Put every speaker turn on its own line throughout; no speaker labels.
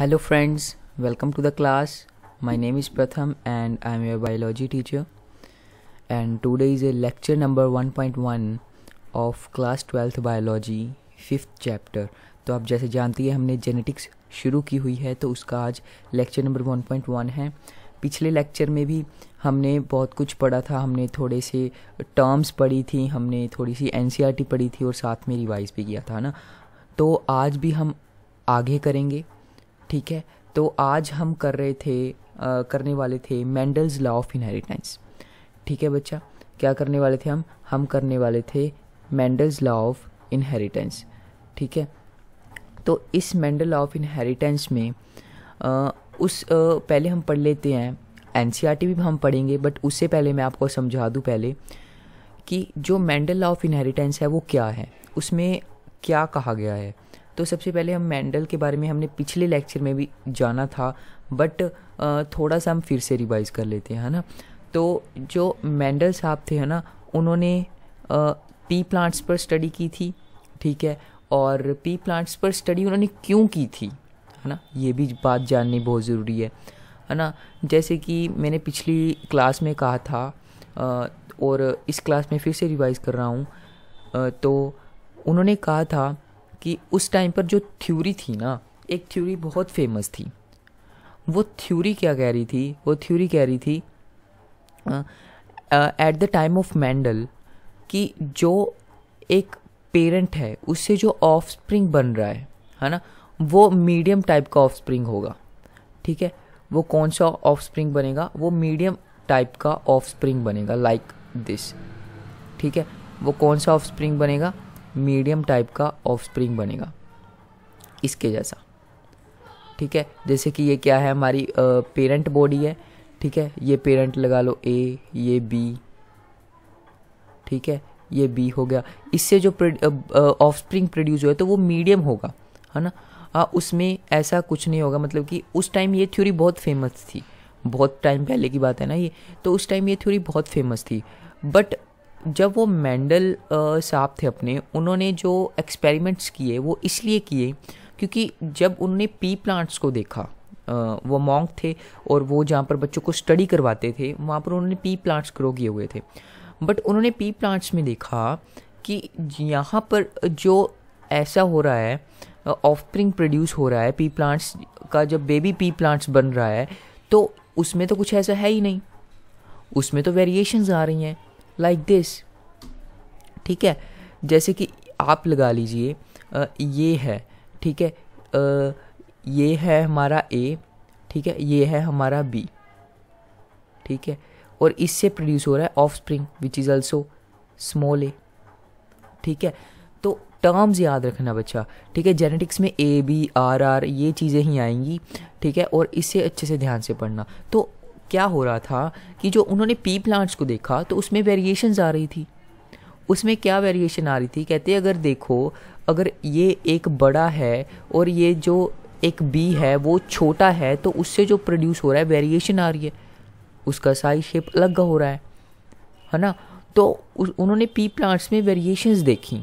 hello friends welcome to the class my name is Pratham and I am your biology teacher and today is a lecture number 1.1 of class twelfth biology fifth chapter तो आप जैसे जानती हैं हमने genetics शुरू की हुई है तो उसका आज लेक्चर नंबर 1.1 है पिछले लेक्चर में भी हमने बहुत कुछ पढ़ा था हमने थोड़े से टर्म्स पढ़ी थी हमने थोड़ी सी एन e पढ़ी थी और साथ में रिवाइज भी किया था ना तो आज भी हम आगे करेंगे ठीक है तो आज हम कर रहे थे आ, करने वाले थे मैंडल्स लॉ ऑफ इनहेरिटेंस ठीक है बच्चा क्या करने वाले थे हम हम करने वाले थे मैंडल्स लॉ ऑफ इनहेरिटेंस ठीक है तो इस मैंडल लॉ ऑफ इनहेरिटेंस में आ, उस आ, पहले हम पढ़ लेते हैं एन e भी हम पढ़ेंगे बट उससे पहले मैं आपको समझा दूँ पहले कि जो मैंडल लॉ ऑफ इनहेरिटेंस है वो क्या है उसमें क्या कहा गया है तो सबसे पहले हम मैंडल के बारे में हमने पिछले लेक्चर में भी जाना था बट थोड़ा सा हम फिर से रिवाइज़ कर लेते हैं है ना तो जो मैंडल साहब थे है ना उन्होंने पी प्लांट्स पर स्टडी की थी ठीक है और पी प्लांट्स पर स्टडी उन्होंने क्यों की थी है ना ये भी बात जाननी बहुत ज़रूरी है है ना जैसे कि मैंने पिछली क्लास में कहा था और इस क्लास में फिर से रिवाइज़ कर रहा हूँ तो उन्होंने कहा था कि उस टाइम पर जो थ्योरी थी ना एक थ्योरी बहुत फेमस थी वो थ्योरी क्या कह रही थी वो थ्योरी कह रही थी at the time of Mendel कि जो एक पेरेंट है उससे जो ऑफ स्प्रिंग बन रहा है है ना वो मीडियम टाइप का ऑफ स्प्रिंग होगा ठीक है वो कौन सा ऑफ स्प्रिंग बनेगा वो मीडियम टाइप का ऑफ स्प्रिंग बनेगा लाइक दिस ठीक है वो कौन सा ऑफ स्प्रिंग बनेगा मीडियम टाइप का ऑफ स्प्रिंग बनेगा इसके जैसा ठीक है जैसे कि ये क्या है हमारी पेरेंट बॉडी है ठीक है ये पेरेंट लगा लो ए ये बी ठीक है ये बी हो गया इससे जो ऑफ स्प्रिंग प्रोड्यूस हुआ तो वो मीडियम होगा है ना आ, हाँ, उसमें ऐसा कुछ नहीं होगा मतलब कि उस टाइम ये थ्योरी बहुत फेमस थी बहुत टाइम पहले की बात है ना ये तो उस टाइम ये थ्योरी बहुत फेमस थी बट जब वो मैंडल साहब थे अपने उन्होंने जो एक्सपेरिमेंट्स किए वो इसलिए किए क्योंकि जब उन्होंने पी प्लांट्स को देखा वो मॉन्ग थे और वो जहाँ पर बच्चों को स्टडी करवाते थे वहाँ पर उन्होंने पी प्लांट्स ग्रो किए हुए थे बट उन्होंने पी प्लांट्स में देखा कि यहाँ पर जो ऐसा हो रहा है ऑफस्प्रिंग प्रोड्यूस हो रहा है पी प्लांट्स का जब बेबी पी प्लांट्स बन रहा है तो उसमें तो कुछ ऐसा है ही नहीं उसमें तो वेरिएशंस आ रही हैं लाइक दिस ठीक है जैसे कि आप लगा लीजिए ये है ठीक है आ, ये है हमारा ए ठीक है ये है हमारा बी ठीक है और इससे प्रोड्यूस हो रहा है offspring which is also small a ठीक है तो टर्म्स याद रखना बच्चा ठीक है जेनेटिक्स में ए बी आर आर ये चीज़ें ही आएंगी ठीक है और इससे अच्छे से ध्यान से पढ़ना तो क्या हो रहा था कि जो उन्होंने पी प्लांट्स को देखा तो उसमें वेरिएशन आ रही थी उसमें क्या वेरिएशन आ रही थी कहते अगर देखो अगर ये एक बड़ा है और ये जो एक बी है वो छोटा है तो उससे जो प्रोड्यूस हो रहा है वेरिएशन आ रही है उसका साइज शेप अलग हो रहा है है ना तो उन्होंने पी प्लांट्स में वेरिएशंस देखी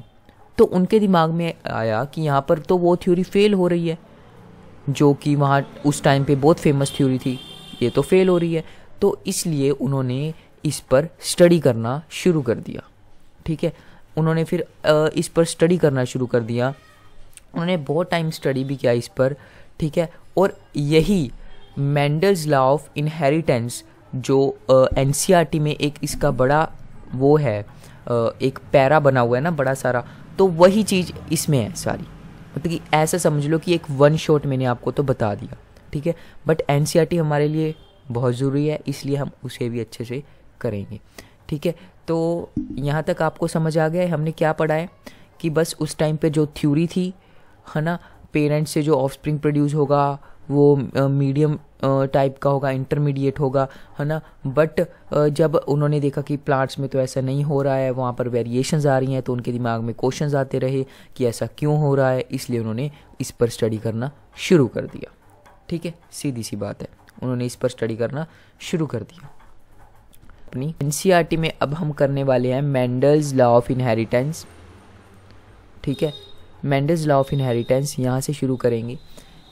तो उनके दिमाग में आया कि यहाँ पर तो वो थ्योरी फेल हो रही है जो कि वहाँ उस टाइम पे बहुत फेमस थ्योरी थी ये तो फेल हो रही है तो इसलिए उन्होंने इस पर स्टडी करना शुरू कर दिया ठीक है उन्होंने फिर इस पर स्टडी करना शुरू कर दिया उन्होंने बहुत टाइम स्टडी भी किया इस पर ठीक है और यही मैंडल्स लॉ ऑफ इनहेरिटेंस जो एन e में एक इसका बड़ा वो है एक पैरा बना हुआ है ना बड़ा सारा तो वही चीज़ इसमें है सारी मतलब कि ऐसा समझ लो कि एक वन शॉट मैंने आपको तो बता दिया ठीक है बट एन e हमारे लिए बहुत ज़रूरी है इसलिए हम उसे भी अच्छे से करेंगे ठीक है तो यहाँ तक आपको समझ आ गया है हमने क्या पढ़ा है कि बस उस टाइम पे जो थ्योरी थी है ना पेरेंट्स से जो ऑफस्प्रिंग प्रोड्यूस होगा वो मीडियम टाइप का होगा इंटरमीडिएट होगा है ना बट जब उन्होंने देखा कि प्लांट्स में तो ऐसा नहीं हो रहा है वहाँ पर वेरिएशंस आ रही हैं तो उनके दिमाग में क्वेश्चंस आते रहे कि ऐसा क्यों हो रहा है इसलिए उन्होंने इस पर स्टडी करना शुरू कर दिया ठीक है सीधी सी बात है उन्होंने इस पर स्टडी करना शुरू कर दिया अपनी एन e में अब हम करने वाले हैं मैंडल्स लॉ ऑफ इनहेरिटेंस ठीक है मैंडल्स लॉ ऑफ इनहेरिटेंस यहाँ से शुरू करेंगे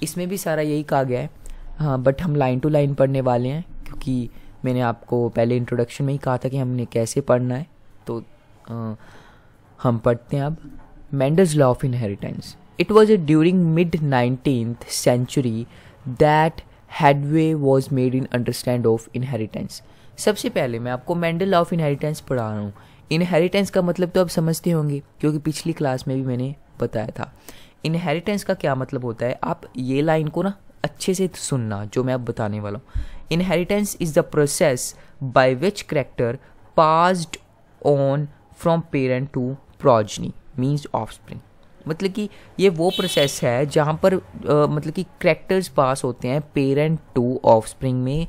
इसमें भी सारा यही कहा गया है हाँ बट हम लाइन टू लाइन पढ़ने वाले हैं क्योंकि मैंने आपको पहले इंट्रोडक्शन में ही कहा था कि हमने कैसे पढ़ना है तो आ, हम पढ़ते हैं अब Mendel's law of inheritance it was a during mid nineteen century that headway was made in understand of inheritance सबसे पहले मैं आपको मैंडल ऑफ इनहेरिटेंस पढ़ा रहा हूँ इनहेरिटेंस का मतलब तो आप समझते होंगे क्योंकि पिछली क्लास में भी मैंने बताया था इनहेरिटेंस का क्या मतलब होता है आप ये लाइन को ना अच्छे से सुनना जो मैं आप बताने वाला हूँ inheritance is the process by which character passed on from parent to progeny means offspring मतलब कि ये वो प्रोसेस है जहाँ पर आ, मतलब कि करेक्टर्स पास होते हैं पेरेंट टू ऑफ में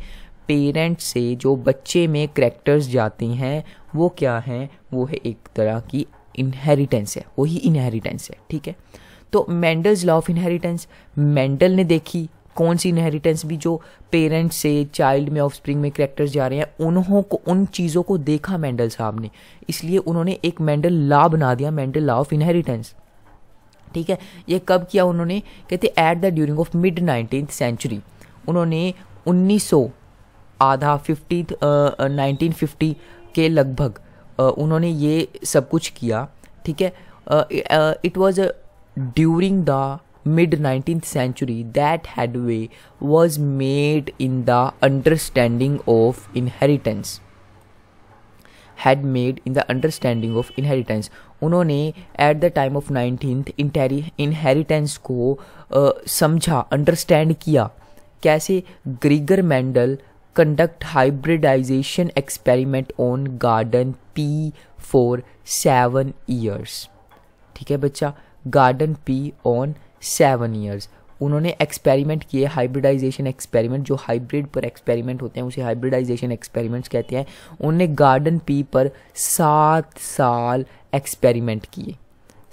पेरेंट से जो बच्चे में करेक्टर्स जाते हैं वो क्या हैं वो है एक तरह की इनहेरिटेंस है वही इनहेरिटेंस है ठीक है तो Mendel's law of inheritance Mendel ने देखी कौन सी इनहेरिटेंस भी जो पेरेंट्स से चाइल्ड में ऑफस्प्रिंग में करेक्टर्स जा रहे हैं उन्हों को उन चीज़ों को देखा मेंडल साहब ने इसलिए उन्होंने एक मेंडल लॉ बना दिया मेंडल लॉ ऑफ इनहेरिटेंस ठीक है ये कब किया उन्होंने कहते at the during of mid nineteen century उन्होंने 1900 आधा फिफ्टी नाइनटीन फिफ्टी के लगभग उन्होंने ये सब कुछ किया ठीक है it was during the mid nineteen century that headway was made in the understanding of inheritance had made in the understanding of inheritance उन्होंने at the time of nineteenth inheritance को समझा अंडरस्टैंड किया कैसे Gregor Mendel conduct hybridization experiment on garden pea for seven years ठीक है बच्चा garden pea on seven years उन्होंने experiment किए हाइब्रिडाइजेशन एक्सपेरिमेंट जो हाइब्रिड पर एक्सपेरिमेंट होते हैं उसे हाइब्रिडाइजेशन एक्सपेरिमेंट्स कहते हैं उन्होंने गार्डन पी पर सात साल एक्सपेरिमेंट किए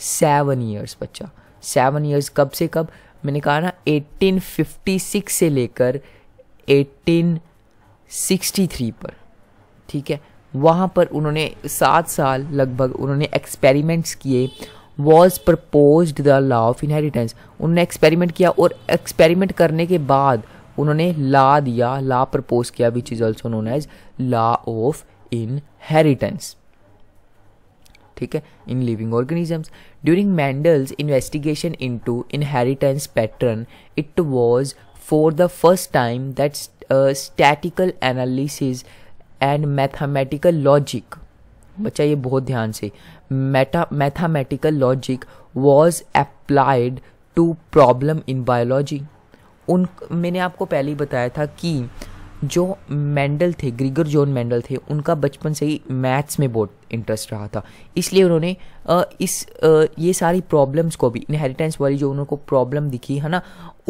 सेवन ईयर्स बच्चा सेवन ईयर्स कब से कब मैंने कहा ना 1856 से लेकर 1863 पर ठीक है वहाँ पर उन्होंने सात साल लगभग उन्होंने एक्सपेरिमेंट्स किए was propose the law of inheritance उन्होंने एक्सपेरिमेंट किया और एक्सपेरिमेंट करने के बाद उन्होंने ला दिया ला प्रपोज किया which is also known as law of inheritance ठीक है in living organisms during Mendel's investigation into inheritance pattern it was for the first time that statical analysis and mathematical logic बच्चा ये बहुत ध्यान से meta mathematical logic was applied to problem in biology उन मैंने आपको पहले ही बताया था कि जो मेंडल थे ग्रीगर जॉन मेंडल थे उनका बचपन से ही मैथ्स में बहुत इंटरेस्ट रहा था इसलिए उन्होंने इस ये सारी प्रॉब्लम्स को भी इनहेरिटेंस वाली जो उनको प्रॉब्लम दिखी है ना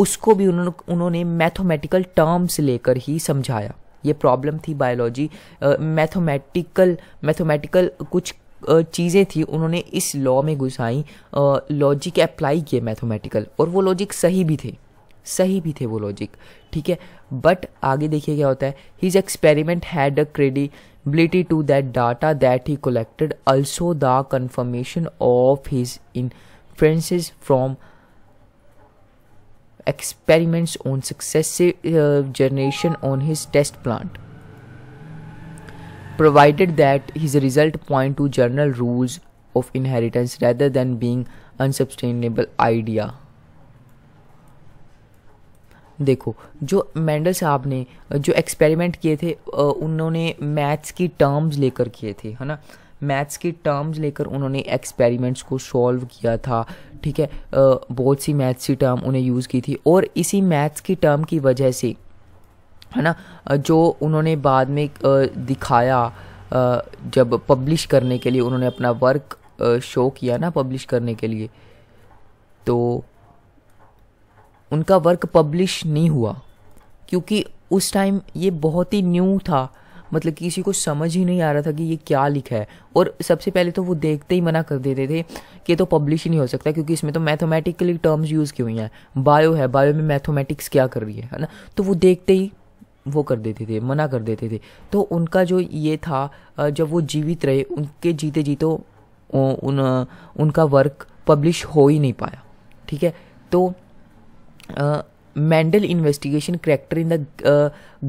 उसको भी उन्होंने उन्होंने मैथमेटिकल टर्म्स लेकर ही समझाया ये प्रॉब्लम थी बायोलॉजी मैथमेटिकल मैथमेटिकल कुछ चीज़ें थी उन्होंने इस लॉ में घुसाई लॉजिक अप्लाई किए मैथमेटिकल और वो लॉजिक सही भी थे सही भी थे वो लॉजिक ठीक है बट आगे देखिए क्या होता है his experiment had a credibility to that data that he collected also the confirmation of his inferences from experiments on successive generation on his test plant provided that his result point to general rules of inheritance rather than being unsustainable idea देखो जो Mendel साहब ने जो experiment किए थे उन्होंने maths की terms लेकर किए थे है ना मैथ्स की टर्म्स लेकर उन्होंने एक्सपेरिमेंट्स को सॉल्व किया था ठीक है बहुत सी मैथ्स की टर्म उन्हें यूज़ की थी और इसी मैथ्स की टर्म की वजह से है ना जो उन्होंने बाद में दिखाया जब पब्लिश करने के लिए उन्होंने अपना वर्क शो किया ना पब्लिश करने के लिए तो उनका वर्क पब्लिश नहीं हुआ क्योंकि उस टाइम ये बहुत ही न्यू था मतलब किसी को समझ ही नहीं आ रहा था कि ये क्या लिखा है और सबसे पहले तो वो देखते ही मना कर देते थे कि तो पब्लिश ही नहीं हो सकता क्योंकि इसमें तो मैथमेटिकली टर्म्स यूज़ की हुई हैं बायो है बायो में मैथमेटिक्स क्या कर रही है है ना तो वो देखते ही वो कर देते थे मना कर देते थे तो उनका जो ये था जब वो जीवित रहे उनके जीते जीते उन उनका वर्क पब्लिश हो ही नहीं पाया ठीक है तो Mendel investigation character in the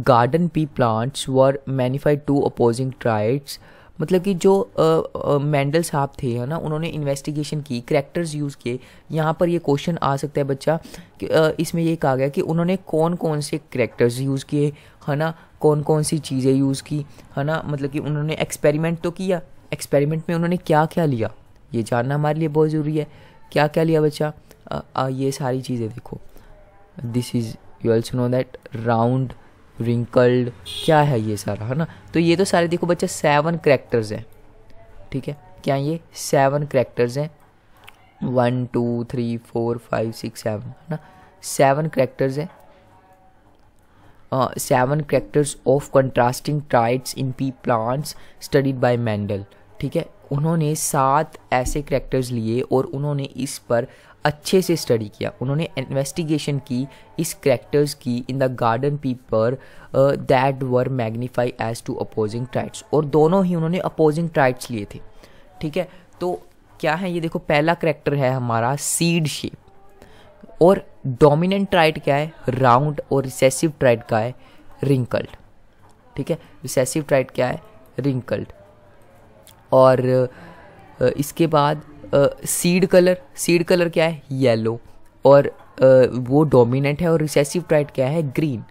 garden pea plants were manifested to opposing traits मतलब कि जो मैंडल साहब थे है ना उन्होंने इन्वेस्टिगेशन की करेक्टर्स यूज़ किए यहाँ पर ये क्वेश्चन आ सकता है बच्चा कि इसमें ये कहा गया कि उन्होंने कौन कौन से करेक्टर्स यूज़ किए है ना कौन कौन सी चीज़ें यूज़ की है ना मतलब कि उन्होंने एक्सपेरिमेंट तो किया एक्सपेरिमेंट में उन्होंने क्या क्या लिया ये जानना हमारे लिए बहुत ज़रूरी है क्या क्या लिया बच्चा आ, आ, ये सारी चीज़ें देखो this is you also know that round wrinkled क्या है ये सारा है ना तो ये तो सारे देखो बच्चे सेवन करेक्टर्स हैं ठीक है क्या ये सेवन करेक्टर्स हैं one two three four five six seven है ना सेवन करेक्टर्स हैं seven characters of contrasting traits in pea plants studied by Mendel ठीक है उन्होंने सात ऐसे करेक्टर्स लिए और उन्होंने इस पर अच्छे से स्टडी किया उन्होंने इन्वेस्टिगेशन की इस करेक्टर्स की in the garden pea that were magnify as two opposing traits और दोनों ही उन्होंने अपोजिंग ट्राइट्स लिए थे ठीक है तो क्या है ये देखो पहला करेक्टर है हमारा सीड शेप और डोमिनेंट ट्राइट क्या है राउंड और रिसेसिव ट्राइट का है रिंकल्ड ठीक है रिसेसिव ट्राइट क्या है रिंकल्ड और इसके बाद सीड कलर सीड कलर क्या है येलो और वो डोमिनेंट है और रिसेसिव ट्राइट क्या है ग्रीन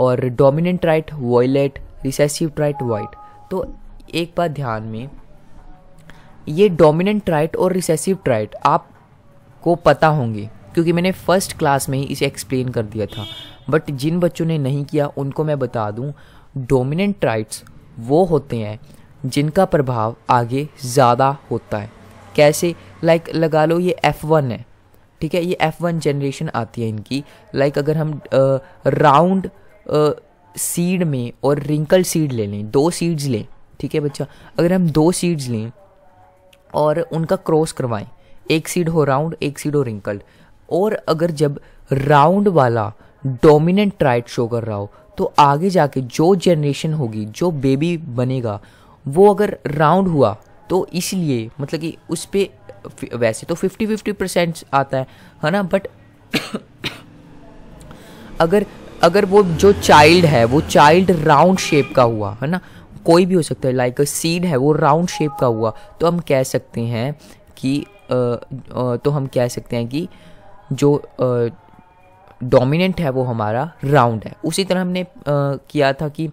और dominant trait violet recessive trait white तो एक बात ध्यान में ये डोमिनेंट ट्राइट और रिसेसिव ट्राइट आपको पता होंगे क्योंकि मैंने फर्स्ट क्लास में ही इसे एक्सप्लेन कर दिया था बट जिन बच्चों ने नहीं किया उनको मैं बता दूं डोमिनेंट ट्राइट्स वो होते हैं जिनका प्रभाव आगे ज़्यादा होता है कैसे लाइक like, लगा लो ये F1 है ठीक है ये F1 जनरेशन आती है इनकी लाइक like, अगर हम राउंड सीड में और रिंकल सीड ले लें दो सीड्स लें ठीक है बच्चा अगर हम दो सीड्स लें और उनका क्रॉस करवाएं एक सीड हो राउंड एक सीड हो रिंकल्ड और अगर जब राउंड वाला डोमिनेंट ट्राइट शो कर रहा हो तो आगे जाके जो जनरेशन होगी जो बेबी बनेगा वो अगर राउंड हुआ तो इसलिए मतलब कि उस पर वैसे तो फिफ्टी फिफ्टी परसेंट आता है है ना बट अगर अगर वो जो चाइल्ड है वो चाइल्ड राउंड शेप का हुआ है ना कोई भी हो सकता है लाइक अ सीड है वो राउंड शेप का हुआ तो हम कह सकते हैं कि आ, आ, तो हम कह सकते हैं कि जो डोमिनेंट है वो हमारा राउंड है उसी तरह हमने किया था कि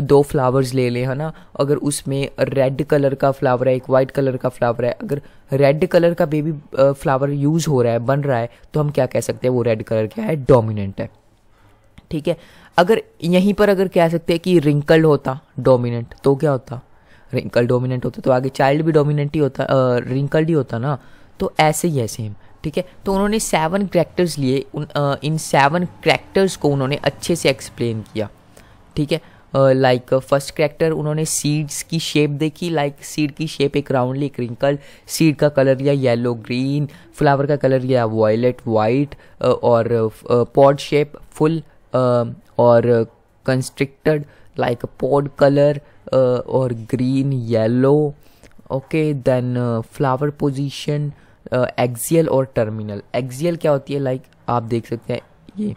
दो फ्लावर्स ले लें है ना अगर उसमें रेड कलर का फ्लावर है एक वाइट कलर का फ्लावर है अगर रेड कलर का बेबी फ्लावर यूज़ हो रहा है बन रहा है तो हम क्या कह सकते हैं वो रेड कलर क्या है डोमिनेंट है ठीक है अगर यहीं पर अगर कह सकते हैं कि रिंकल्ड होता डोमिनेंट तो क्या होता रिंकल डोमिनेंट होता तो आगे चाइल्ड भी डोमिनेंट ही होता रिंकल्ड ही होता ना तो ऐसे ही है सेम ठीक है तो उन्होंने सेवन करेक्टर्स लिए उन आ, इन सेवन करेक्टर्स को उन्होंने अच्छे से एक्सप्लेन किया ठीक है लाइक फर्स्ट करेक्टर उन्होंने सीड्स की शेप देखी लाइक like, सीड की शेप एक राउंडली एक रिंकल सीड का कलर लिया येलो ग्रीन फ्लावर का कलर लिया वॉयलेट वाइट और पॉड शेप फुल और कंस्ट्रिक्टेड लाइक पॉड कलर और green yellow okay then flower position axial और टर्मिनल एक्सियल क्या होती है लाइक like, आप देख सकते हैं ये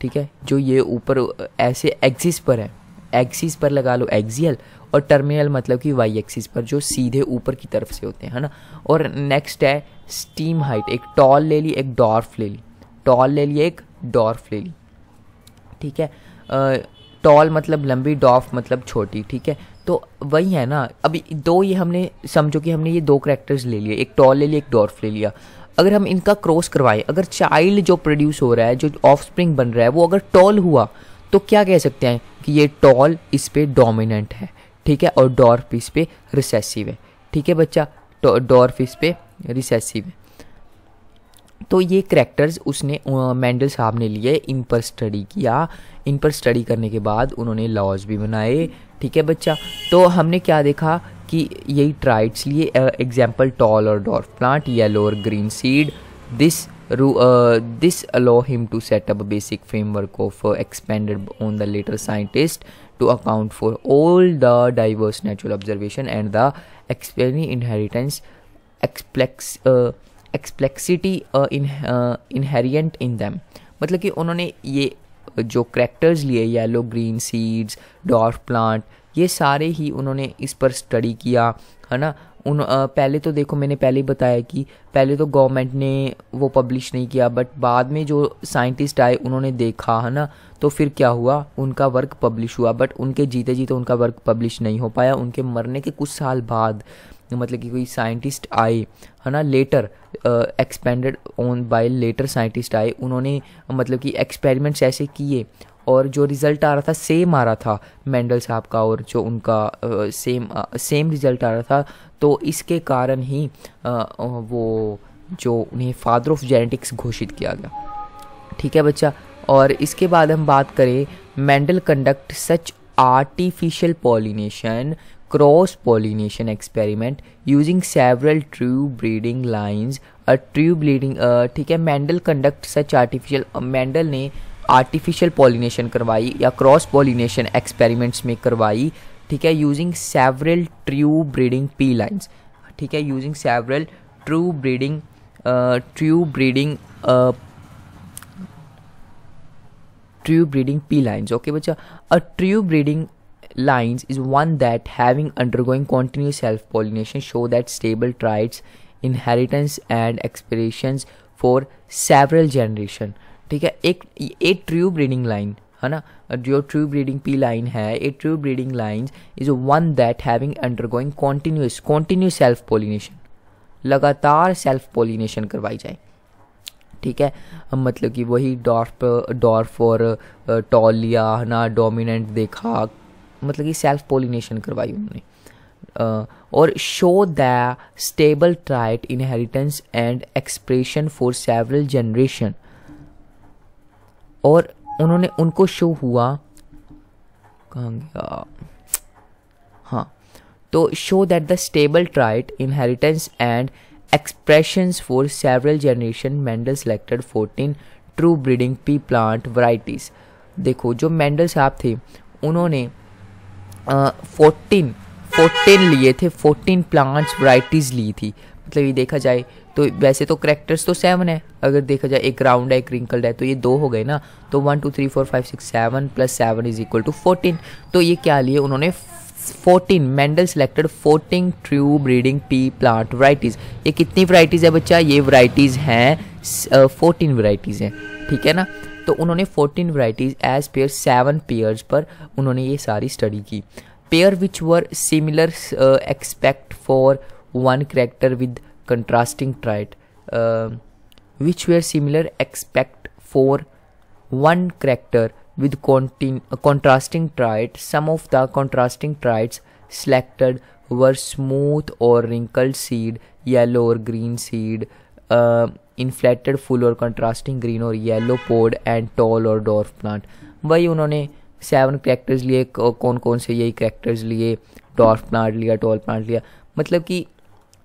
ठीक है जो ये ऊपर ऐसे एक्सिस पर है एक्सिस पर लगा लो एक्सियल और टर्मिनल मतलब कि वाई एक्सिस पर जो सीधे ऊपर की तरफ से होते हैं है ना और नेक्स्ट है स्टीम हाइट एक टॉल ले ली एक डॉर्फ ले ली टॉल ले ली एक डॉर्फ ले ली ठीक है टॉल मतलब लंबी डॉर्फ मतलब छोटी ठीक है तो वही है ना अभी दो ये हमने समझो कि हमने ये दो करेक्टर्स ले लिए एक टॉल ले लिया एक डॉर्फ ले लिया अगर हम इनका क्रॉस करवाएं अगर चाइल्ड जो प्रोड्यूस हो रहा है जो ऑफ स्प्रिंग बन रहा है वो अगर टॉल हुआ तो क्या कह सकते हैं कि ये टॉल इस पर डोमिनेंट है ठीक है और डॉर्फ इस पर रिसेसिव है ठीक है बच्चा तो डॉर्फ इस पर रिसेसिव है तो ये करैक्टर्स उसने मैंडल साहब ने लिए इन पर स्टडी किया इन पर स्टडी करने के बाद उन्होंने लॉज भी बनाए ठीक है बच्चा तो हमने क्या देखा कि यही ट्राइट्स लिए एग्जाम्पल टॉल और डॉर्फ प्लांट येलो और green seed this Uh, this allow him to set up a basic framework of uh, expanded on the later scientist to account for all the diverse natural observation and the explaining inheritance explex uh, explexity uh, in uh, inherent in them मतलब कि उन्होंने ये जो characters लिए yellow green seeds डॉट plant ये सारे ही उन्होंने इस पर स्टडी किया है ना उन पहले तो देखो मैंने पहले ही बताया कि पहले तो गवर्नमेंट ने वो पब्लिश नहीं किया बट बाद में जो साइंटिस्ट आए उन्होंने देखा है ना तो फिर क्या हुआ उनका वर्क पब्लिश हुआ बट उनके जीते जीते उनका वर्क पब्लिश नहीं हो पाया उनके मरने के कुछ साल बाद मतलब कि कोई साइंटिस्ट आए है ना later expanded on by later scientist आए उन्होंने मतलब कि एक्सपेरिमेंट्स ऐसे किए और जो रिज़ल्ट आ रहा था सेम आ रहा था मेंडल साहब का और जो उनका सेम सेम रिज़ल्ट आ रहा था तो इसके कारण ही वो जो उन्हें फादर ऑफ जेनेटिक्स घोषित किया गया ठीक है बच्चा और इसके बाद हम बात करें Mendel conduct such artificial pollination cross pollination experiment using several true breeding lines true breeding ठीक है Mendel conduct such artificial Mendel ने आर्टिफिशियल पॉलिनेशन करवाई या क्रॉस पॉलिनेशन एक्सपेरिमेंट्स में करवाई ठीक है using several true breeding pea lines ठीक है using several true breeding true breeding true breeding pea lines okay बच्चा a true breeding lines is one that having undergoing continue self pollination show that stable traits inheritance and expression for several generation ठीक है एक ए true breeding line है ना जो true breeding pea line है a true breeding line is one that having undergoing continuous continue self pollination लगातार self pollination करवाई जाए ठीक है मतलब कि वही डॉर्फ डॉर्फ और टॉलिया है ना डोमिनेंट देखा मतलब कि सेल्फ पोलिनेशन करवाई उन्होंने और show the stable trait inheritance and expression for several generation और उन्होंने उनको शो हुआ कहाँ गया हाँ तो show that the stable trait inheritance and expression for several generation Mendel selected 14 true breeding pea plant varieties देखो जो मेंडल साहब थे उन्होंने फोर्टीन फोर्टीन लिए थे फोर्टीन प्लांट्स वराइटीज़ ली थी मतलब ये देखा जाए तो वैसे तो करेक्टर्स तो सेवन है अगर देखा जाए एक राउंड है एक रिंकल्ड है तो ये दो हो गए ना तो one two three four five six seven plus seven is equal to fourteen तो ये क्या लिए उन्होंने fourteen Mendel selected fourteen true breeding pea plant varieties ये कितनी वराइटीज़ है बच्चा ये वराइटीज़ हैं फोर्टीन वराइटीज़ हैं ठीक है ना तो उन्होंने fourteen varieties as pair seven pairs पर उन्होंने ये सारी स्टडी की pair which were similar expect for one character with contrasting trait uh, which were similar except for one character with contin- uh, contrasting trait some of the contrasting traits selected were smooth or wrinkled seed yellow or green seed uh, inflated full or contrasting green or yellow pod and tall or dwarf plant वही उन्होंने seven characters लिए कौन कौन से यही characters लिए dwarf plant लिया tall plant लिया मतलब कि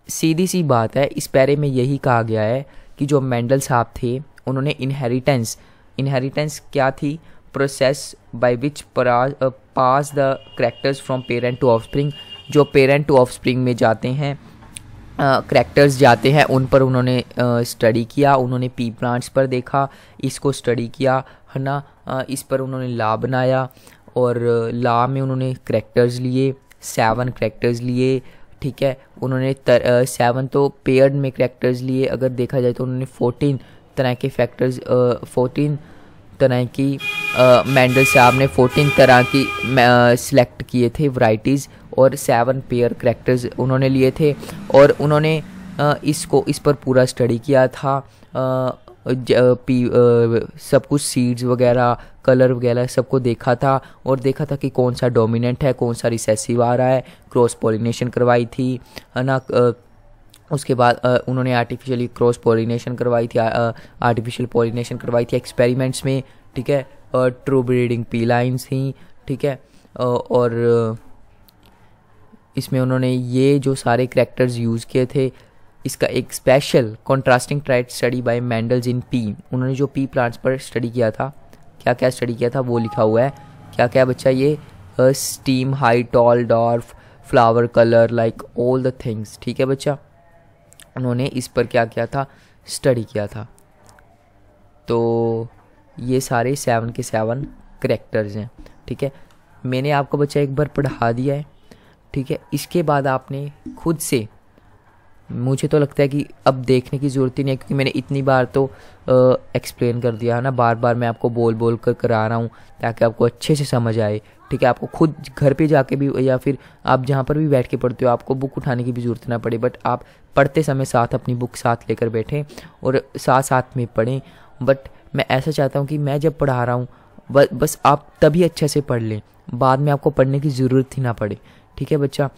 सीधी सी बात है इस पैरे में यही कहा गया है कि जो मैंडल साहब थे उन्होंने इनहेरिटेंस इनहेरिटेंस क्या थी process by which pass the characters from parent to offspring जो पेरेंट टू ऑफस्प्रिंग में जाते हैं करेक्टर्स uh, जाते हैं उन पर उन्होंने स्टडी uh, किया उन्होंने पी प्लांट्स पर देखा इसको स्टडी किया है ना uh, इस पर उन्होंने ला बनाया और uh, ला में उन्होंने करेक्टर्स लिए सेवन करेक्टर्स लिए ठीक है उन्होंने सेवन तो पेयर्ड में करेक्टर्स लिए अगर देखा जाए तो उन्होंने फोर्टीन तरह के फैक्टर्स फोर्टीन तरह की मैंडल साहब ने फोर्टीन तरह की सिलेक्ट किए थे वराइटीज़ और सेवन पेयर करेक्टर्स उन्होंने लिए थे और उन्होंने आ, इसको इस पर पूरा स्टडी किया था आ, पी सब कुछ सीड्स वगैरह कलर वगैरह सबको देखा था और देखा था कि कौन सा डोमिनेंट है कौन सा रिसेसिव आ रहा है क्रॉस पॉलिनेशन करवाई थी है ना उसके बाद उन्होंने आर्टिफिशियली क्रॉस पॉलिनेशन करवाई थी आर्टिफिशियल पोलिनेशन करवाई थी एक्सपेरिमेंट्स में ठीक है ट्रू ब्रीडिंग पी लाइन्स थी ठीक है और इसमें उन्होंने ये जो सारे करेक्टर्स यूज़ किए थे इसका एक special contrasting trait study by Mendel's in pea उन्होंने जो पी प्लांट्स पर स्टडी किया था क्या क्या स्टडी किया था वो लिखा हुआ है क्या क्या बच्चा ये stem high tall dwarf flower colour like all the things ठीक है बच्चा उन्होंने इस पर क्या किया था स्टडी किया था तो ये सारे सेवन के सेवन करेक्टर्स हैं ठीक है मैंने आपको बच्चा एक बार पढ़ा दिया है ठीक है इसके बाद आपने खुद से मुझे तो लगता है कि अब देखने की ज़रूरत ही नहीं है क्योंकि मैंने इतनी बार तो एक्सप्लेन कर दिया है ना बार बार मैं आपको बोल बोल कर करा रहा हूँ ताकि आपको अच्छे से समझ आए ठीक है आपको खुद घर पे जाके भी या फिर आप जहाँ पर भी बैठ के पढ़ते हो आपको बुक उठाने की भी ज़रूरत ना पड़े बट आप पढ़ते समय साथ अपनी बुक साथ लेकर बैठें और साथ साथ में पढ़ें बट मैं ऐसा चाहता हूँ कि मैं जब पढ़ा रहा हूँ बस आप तभी अच्छे से पढ़ लें बाद में आपको पढ़ने की ज़रूरत ही ना पड़े ठीक है बच्चा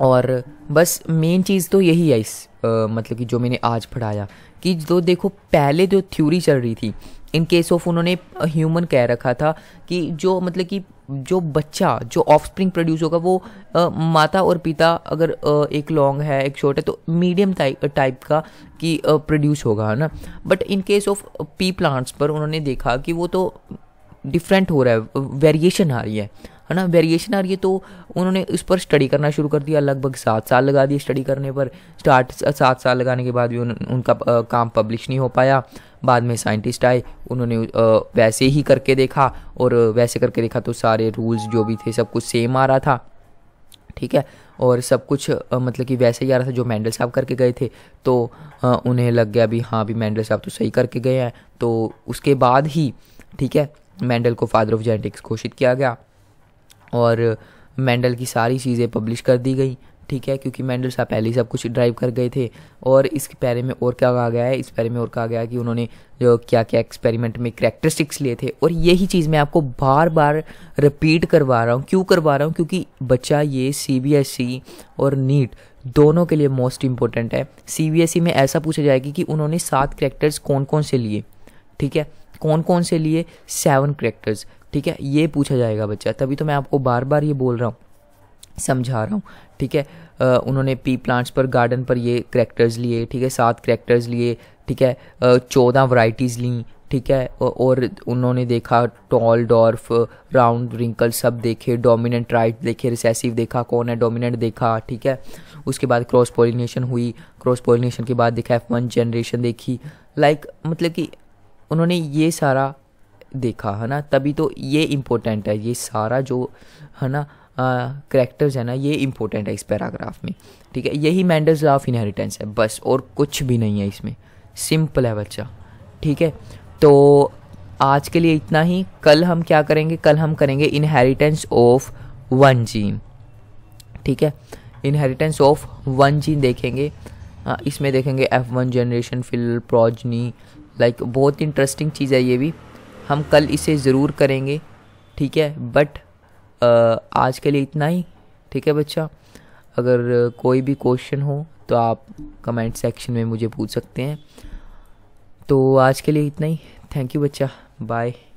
और बस मेन चीज़ तो यही है इस आ, मतलब कि जो मैंने आज पढ़ाया कि जो देखो पहले जो थ्योरी चल रही थी इन केस ऑफ उन्होंने ह्यूमन कह रखा था कि जो मतलब कि जो बच्चा जो ऑफस्प्रिंग प्रोड्यूस होगा वो आ, माता और पिता अगर आ, एक लॉन्ग है एक शॉर्ट है तो मीडियम टाइप का कि प्रोड्यूस होगा है ना but in case of pea plants पर उन्होंने देखा कि वो तो डिफरेंट हो रहा है वेरिएशन आ रही है है ना वेरिएशन आ रही है तो उन्होंने उस पर स्टडी करना शुरू कर दिया लगभग सात साल लगा दिए स्टडी करने पर स्टार्ट सात साल लगाने के बाद भी उन, उनका आ, काम पब्लिश नहीं हो पाया बाद में साइंटिस्ट आए उन्होंने आ, वैसे ही करके देखा और वैसे करके देखा तो सारे रूल्स जो भी थे सब कुछ सेम आ रहा था ठीक है और सब कुछ मतलब कि वैसे ही आ रहा था जो मैंडल साहब करके गए थे तो उन्हें लग गया भी हाँ भी मैंडल साहब तो सही करके गए हैं तो उसके बाद ही ठीक है मैंडल को फादर ऑफ जेनेटिक्स घोषित किया गया और मैंडल की सारी चीज़ें पब्लिश कर दी गई ठीक है क्योंकि मैंडल साहब पहले ही सब कुछ ड्राइव कर गए थे और इसके बारे में और क्या कहा गया है इस बारे में और कहा गया है कि उन्होंने जो क्या क्या एक्सपेरिमेंट में करेक्टरिस्टिक्स लिए थे और यही चीज़ मैं आपको बार बार रिपीट करवा रहा हूँ क्यों करवा रहा हूँ क्योंकि बच्चा ये सी e और नीट दोनों के लिए मोस्ट इम्पोर्टेंट है सी e में ऐसा पूछा जाएगी कि उन्होंने सात करेक्टर्स कौन कौन से लिए ठीक है कौन कौन से लिए सेवन करेक्टर्स ठीक है ये पूछा जाएगा बच्चा तभी तो मैं आपको बार बार ये बोल रहा हूँ समझा रहा हूँ ठीक है उन्होंने पी प्लांट्स पर गार्डन पर ये करेक्टर्स लिए ठीक है सात करेक्टर्स लिए ठीक है चौदह वराइटीज़ ली ठीक है और उन्होंने देखा टॉल डॉर्फ राउंड रिंकल सब देखे डोमिनेंट राइट देखे रिसेसिव देखा कौन है डोमिनेंट देखा ठीक है उसके बाद क्रॉस पोलिनेशन हुई क्रॉस पोलिनेशन के बाद देखा एफ वन जनरेशन देखी लाइक मतलब कि उन्होंने ये सारा देखा है ना तभी तो ये इम्पोर्टेंट है ये सारा जो है ना करेक्टर्स है ना ये इम्पोर्टेंट है इस पैराग्राफ में ठीक है यही मैंडल्स ऑफ इनहेरिटेंस है बस और कुछ भी नहीं है इसमें सिंपल है बच्चा ठीक है तो आज के लिए इतना ही कल हम क्या करेंगे कल हम करेंगे इनहेरिटेंस ऑफ वन जीन ठीक है इनहेरिटेंस ऑफ वन जीन देखेंगे इसमें देखेंगे F one generation filial progeny like बहुत इंटरेस्टिंग चीज़ है ये भी हम कल इसे ज़रूर करेंगे ठीक है बट आज के लिए इतना ही ठीक है बच्चा अगर कोई भी क्वेश्चन हो तो आप कमेंट सेक्शन में मुझे पूछ सकते हैं तो आज के लिए इतना ही थैंक यू बच्चा बाय